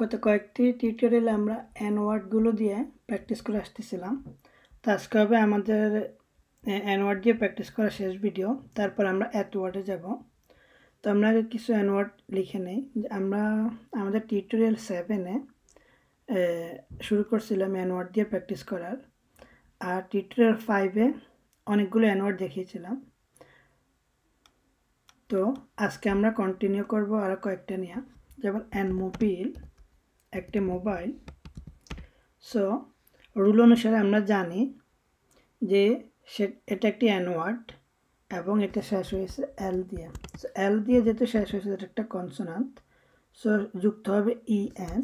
গত কয়েকটি টিউটোরিয়ালে আমরা অ্যান ওয়ার্ডগুলো দিয়ে প্র্যাকটিস করে আসতেছিলাম তো আজকে হবে আমাদের অ্যান ওয়ার্ড দিয়ে প্র্যাকটিস করা শেষ ভিডিও তারপর আমরা অ্যাট ওয়ার্ডে যাব তো আমরা কিছু অ্যান ওয়ার্ড লিখে নেই আমরা আমাদের টিউটোরিয়াল সেভেনে শুরু করছিলাম অ্যান ওয়ার্ড দিয়ে প্র্যাকটিস করার আর টিউটোরিয়াল ফাইভে অনেকগুলো অ্যান ওয়ার্ড দেখিয়েছিলাম তো আজকে আমরা কন্টিনিউ করব আরও কয়েকটা নিয়ে যেমন অ্যান মোবিল একটি মোবাইল সো রুল অনুসারে আমরা জানি যে সে এটা একটি অ্যানওয়ার্ড এবং এটা শেষ হয়েছে এল দিয়ে সো এল দিয়ে যেহেতু শেষ হয়েছে এটা একটা কনসোনান্ট সো যুক্ত হবে ই এন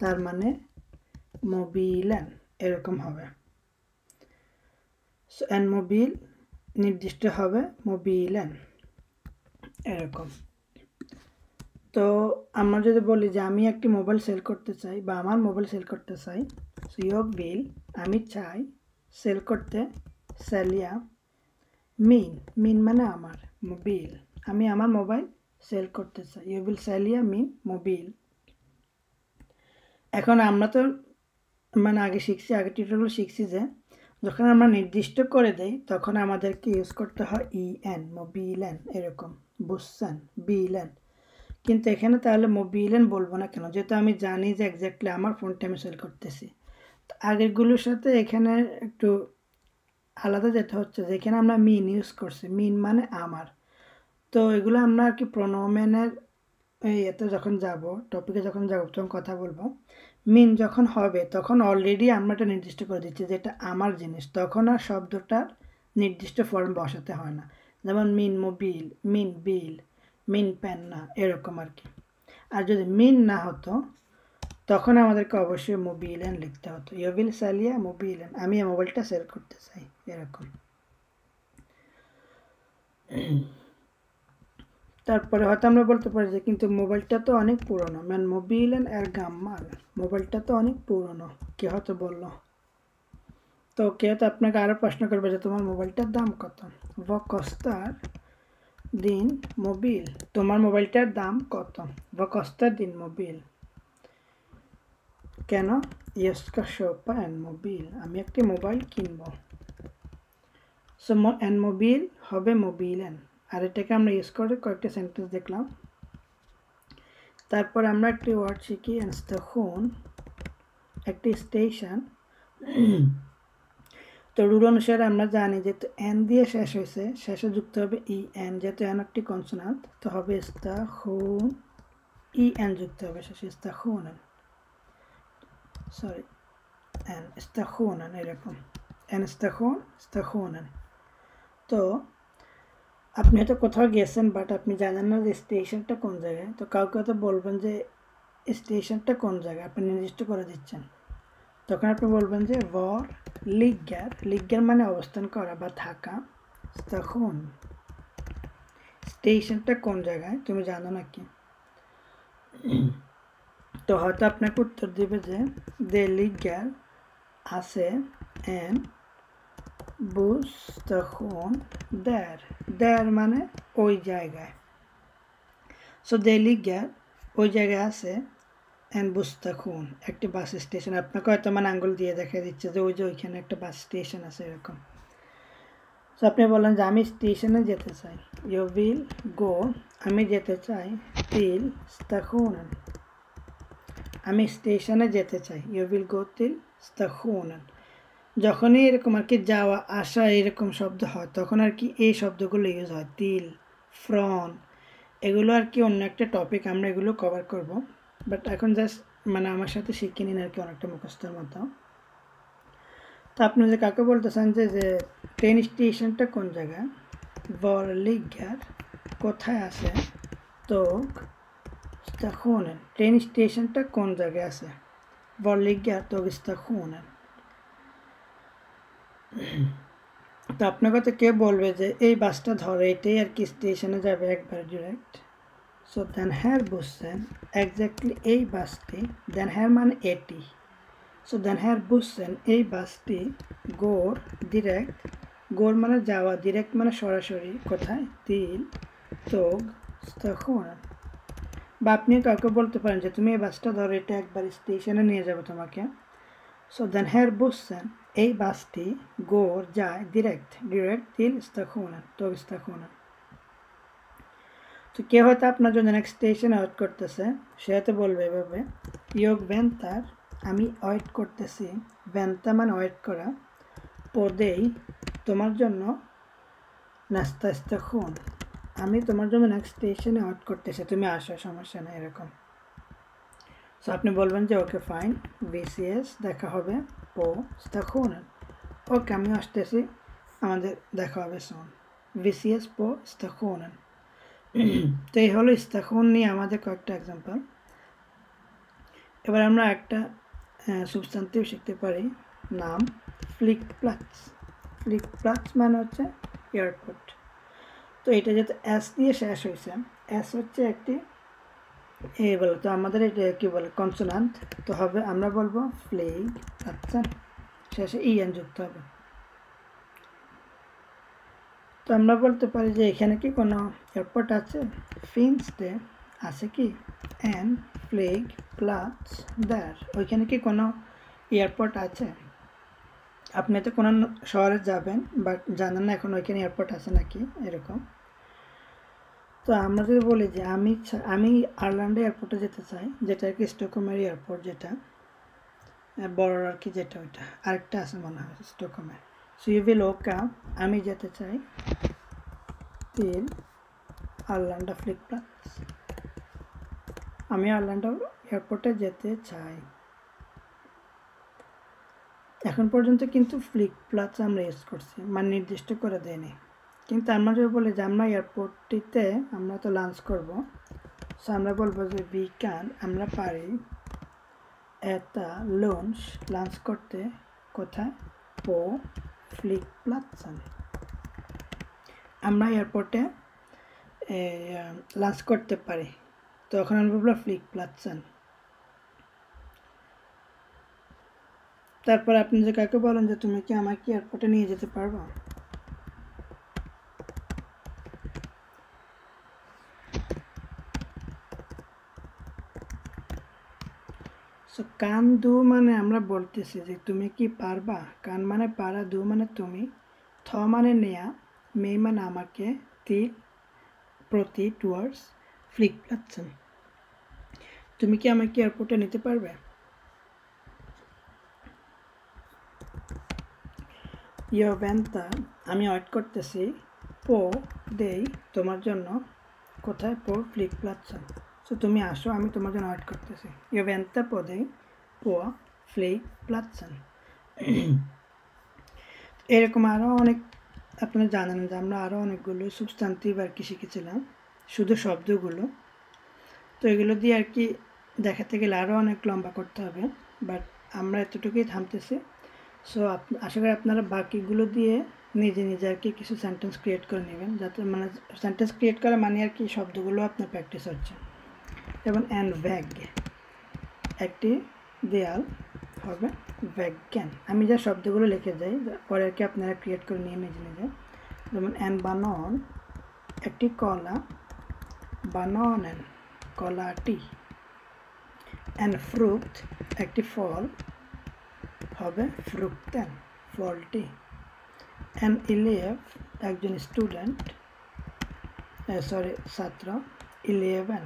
তার মানে মোবিলেন এরকম হবে সো অ্যান মোবিল নির্দিষ্ট হবে মোবিলেন এরকম তো আমরা যদি বলি যে আমি একটি মোবাইল সেল করতে চাই বা আমার মোবাইল সেল করতে চাই সো ইয়োগ বিল আমি চাই সেল করতে স্যালিয়া মিন মিন মানে আমার মোবিল আমি আমার মোবাইল সেল করতে চাই ইউ বিল স্যালিয়া মিন মোবিল এখন আমরা তো মানে আগে শিখছি আগে টিউটোরিয়াল শিখছি যে যখন আমরা নির্দিষ্ট করে দেই তখন আমাদেরকে ইউজ করতে হয় E e an mobile an এরকম বুসান বিল এন কিন্তু এখানে তাহলে মোবিলেন বলবো না কেন যেহেতু আমি জানি যে একজাক্টলি আমার ফোনটা আমি সেল করতেছি তো আগেরগুলোর সাথে এখানে একটু আলাদা যেতে হচ্ছে যে এখানে আমরা মিন ইউজ করছি মিন মানে আমার তো এগুলো আমরা আর কি এই এতে যখন যাব টপিকে যখন যাব তখন কথা বলবো মিন যখন হবে তখন অলরেডি আমরা এটা নির্দিষ্ট করে দিচ্ছি যে এটা আমার জিনিস তখন আর শব্দটার নির্দিষ্ট ফর্ম বসাতে হয় না যেমন মিন মোবিল মিন বিল মিন প্যান না এরকম আর কি আর যদি মিন না হতো তখন আমাদেরকে অবশ্যই মোবিলেন লিখতে হতো ইয়বিল সালিয়া মোবিলেন আমি এই মোবাইলটা সেল করতে চাই এরকম তারপরে হয়তো আমরা বলতে পারি যে কিন্তু মোবাইলটা তো অনেক পুরনো ম্যান মোবিলেন আর গাম্মাল মোবাইলটা তো অনেক পুরনো কে হয়তো বললো তো কে তো আপনাকে আরও প্রশ্ন করবে যে তোমার মোবাইলটার দাম কত ব কস্তার দিন মোবিল তোমার মোবাইলটার দাম কত বা কস্তা দিন মোবিল কেন ইয়েসকা শোপা অ্যান্ড মোবিল আমি একটি মোবাইল কিনব সো অ্যান্ড মোবিল হবে মোবিল এন আর এটাকে আমরা ইউজ করে কয়েকটা সেন্টেন্স দেখলাম তারপর আমরা একটি ওয়ার্ড শিখি অ্যান্ড একটি স্টেশন তো রুল অনুসারে আমরা জানি যেহেতু এন দিয়ে শেষ হয়েছে শেষে যুক্ত হবে ই এন যেহেতু এন একটি কনসোনাল তো হবে ইস্তা হুন ই এন যুক্ত হবে শেষে ইস্তা হুন সরি এন স্তাহুনন এরকম এন স্তাহুন স্তাহুনন তো আপনি হয়তো কোথাও গেছেন বাট আপনি জানেন না যে স্টেশনটা কোন জায়গায় তো কাউকে হয়তো বলবেন যে স্টেশনটা কোন জায়গায় আপনি নির্দিষ্ট করে দিচ্ছেন तक आप बोलें जो वर मान अवस्थान करा थका स्टेशन स्टेशन कौन जगह है तुम्हें जान ना कि तो हाँ अपना उत्तर देवे दे लिगार आसे एन बुस्तखन देर देर मान ओ जगह सो दे लिगार ओ जगह आसे অ্যান্ড খুন একটি বাস স্টেশন আপনাকে হয়তো মানে আঙ্গুল দিয়ে দেখা দিচ্ছে যে ওই যে ওইখানে একটা বাস স্টেশন আছে এরকম সো আপনি বললেন যে আমি স্টেশনে যেতে চাই ইউ উইল গো আমি যেতে চাই তিল স্তখন আমি স্টেশনে যেতে চাই ইউ উইল গো তিল স্তখন যখনই এরকম আর কি যাওয়া আসা এরকম শব্দ হয় তখন আর কি এই শব্দগুলো ইউজ হয় তিল ফ্রন এগুলো আর কি অন্য একটা টপিক আমরা এগুলো কভার করব বাট এখন জাস্ট মানে আমার সাথে শিখে নিন আর কি অনেকটা মুখস্থের মতো তো আপনি যে কাকে বলতেছেন যে যে ট্রেন স্টেশনটা কোন জায়গা বরলিগার কোথায় আছে তো তখন ট্রেন স্টেশনটা কোন জায়গায় আছে বরলিগার তো স্থাখন তো আপনার কথা কে বলবে যে এই বাসটা ধরে এটাই আর কি স্টেশনে যাবে একবার ডিরেক্ট সো দেন হ্যার বুঝছেন একজাক্টলি এই বাসটি দেন হ্যার মানে এটি সো দেন হ্যার বুঝছেন এই বাসটি গোর ডিরেক্ট গোর মানে যাওয়া ডিরেক্ট মানে সরাসরি কোথায় তিল তোগ তখন বা আপনি কাউকে বলতে পারেন যে তুমি এই বাসটা ধরো এটা একবার স্টেশনে নিয়ে যাবে তোমাকে সো দেন হ্যার বুঝছেন এই বাসটি গোর যায় ডিরেক্ট ডিরেক্ট তিল স্থাখনা তোগ হোনার তো কেউ হয়তো আপনার জন্য নেক্সট স্টেশনে ওয়েট করতেছে সে হয়তো বলবে এভাবে ইয়োগ ভ্যান্তার আমি ওয়েট করতেছি ভ্যান্তা মানে ওয়েট করা পদেই তোমার জন্য নাস্তা খুন আমি তোমার জন্য নেক্সট স্টেশনে ওয়েট করতেছি তুমি আসো সমস্যা নেই এরকম সো আপনি বলবেন যে ওকে ফাইন বিসিএস দেখা হবে পো স্তাখুন ওকে আমি আসতেছি আমাদের দেখা হবে সোন বিসিএস পো স্তাখুন তো এই হলো ইস্তাখন নিয়ে আমাদের কয়েকটা এক্সাম্পল এবার আমরা একটা সুবস্টান্টিভ শিখতে পারি নাম ফ্লিক প্লাক্স ফ্লিক প্লাক্স মানে হচ্ছে এয়ারপোর্ট তো এটা যেহেতু অ্যাস দিয়ে শেষ হয়েছে অ্যাস হচ্ছে একটি এ বলে তো আমাদের এটা কী বলে কনসোনান্ট তো হবে আমরা বলবো ফ্লিক আচ্ছা শেষে ইএন যুক্ত হবে তো আমরা বলতে পারি যে এখানে কি কোনো এয়ারপোর্ট আছে ফিন্স ডে আছে কি অ্যান প্লেগ প্লাস দ্যার ওইখানে কি কোনো এয়ারপোর্ট আছে আপনি তো কোনো শহরে যাবেন বাট জানেন না এখন ওইখানে এয়ারপোর্ট আছে নাকি এরকম তো আমরা যদি বলি যে আমি আমি আয়ারল্যান্ডে এয়ারপোর্টে যেতে চাই যেটা আর কি স্টকোমের এয়ারপোর্ট যেটা বড় আর কি যেটা ওইটা আরেকটা আছে মনে হয় স্টকহোমের So you will look আমি যেতে চাই তেল আল্লান্ডা ফ্লিপকার্ট আমি আল্লান্ডা এয়ারপোর্টে যেতে চাই এখন পর্যন্ত কিন্তু ফ্লিক প্লাস আমরা ইউজ করছি মানে নির্দিষ্ট করে দেয়নি কিন্তু আমরা যদি বলি যে আমরা এয়ারপোর্টটিতে আমরা তো লাঞ্চ করব সো আমরা বলবো যে বি ক্যান আমরা পারি এটা লঞ্চ লাঞ্চ করতে কোথায় পো আমরা এয়ারপোর্টে লাঞ্চ করতে পারি তখন আমি বলবো প্লাচান তারপর আপনি যে কাকে বলেন যে তুমি কি আমাকে এয়ারপোর্টে নিয়ে যেতে পারবো সো আচ্ছা, কান দু মানে আমরা বলতেছি যে তুমি কি পারবা কান মানে পারা দু মানে তুমি থ মানে নেয়া মে মানে আমাকে তি প্রতি টুয়ার্স ফ্লিক পাচ্ছেন তুমি কি আমাকে এয়ারপোর্টে নিতে পারবে ইয় ব্যান্তা আমি ওয়েট করতেছি পো দেই তোমার জন্য কোথায় পো ফ্লিক পাচ্ছেন সো তুমি আসো আমি তোমার জন্য ওয়েট করতেছি ভেন্তা পদে পোয়া ফ্লে প্লাটসান এরকম আরও অনেক আপনারা জানেন যে আমরা আরও অনেকগুলো সুবস্থান্তিভ আর কি শিখেছিলাম শুধু শব্দগুলো তো এগুলো দিয়ে আর কি দেখাতে গেলে আরও অনেক লম্বা করতে হবে বাট আমরা এতটুকুই থামতেছি সো আশা করি আপনারা বাকিগুলো দিয়ে নিজে নিজে আর কি কিছু সেন্টেন্স ক্রিয়েট করে নেবেন যাতে মানে সেন্টেন্স ক্রিয়েট করা মানে আর কি শব্দগুলো আপনার প্র্যাকটিস হচ্ছে এবং অ্যান্ড ব্যাগ একটি দেয়াল হবে ভ্যাগ্যান আমি যা শব্দগুলো লিখে যাই পরেরকে আপনারা ক্রিয়েট করে নিয়ে নিয়ে জেনে যান যেমন অ্যান বানন একটি কলা বানন অ্যান কলাটি অ্যান ফ্রুক্ট একটি ফল হবে ফ্রুক্টেন ফলটি অ্যান ইলেভ একজন স্টুডেন্ট সরি ছাত্র ইলেভেন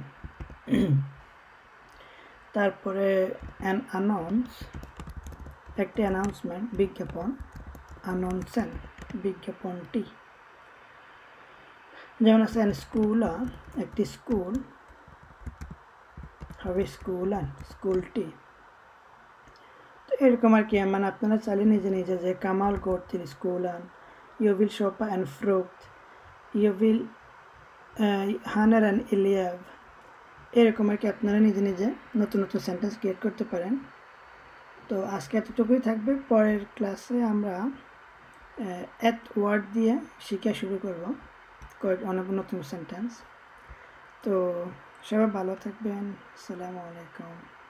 তারপরে an announce एकटी अनाउंसमेंट विज्ञापन अनाउंसमेंट টি যেমন as a school a school কবি স্কুলান স্কুল টি তো এরকম আর কি মান আপনি চলে نجي নেজে যে কমলগড় স্কুলান ইউ উইল শোপার এন ফ্রকড ইউ উইল হানা ডান এ লিভ এরকম আর কি আপনারা নিজে নিজে নতুন নতুন সেন্টেন্স ক্রিয়েট করতে পারেন তো আজকে এতটুকুই থাকবে পরের ক্লাসে আমরা এত ওয়ার্ড দিয়ে শিখা শুরু করব অনেক নতুন সেন্টেন্স তো সবাই ভালো থাকবেন আসসালামু আলাইকুম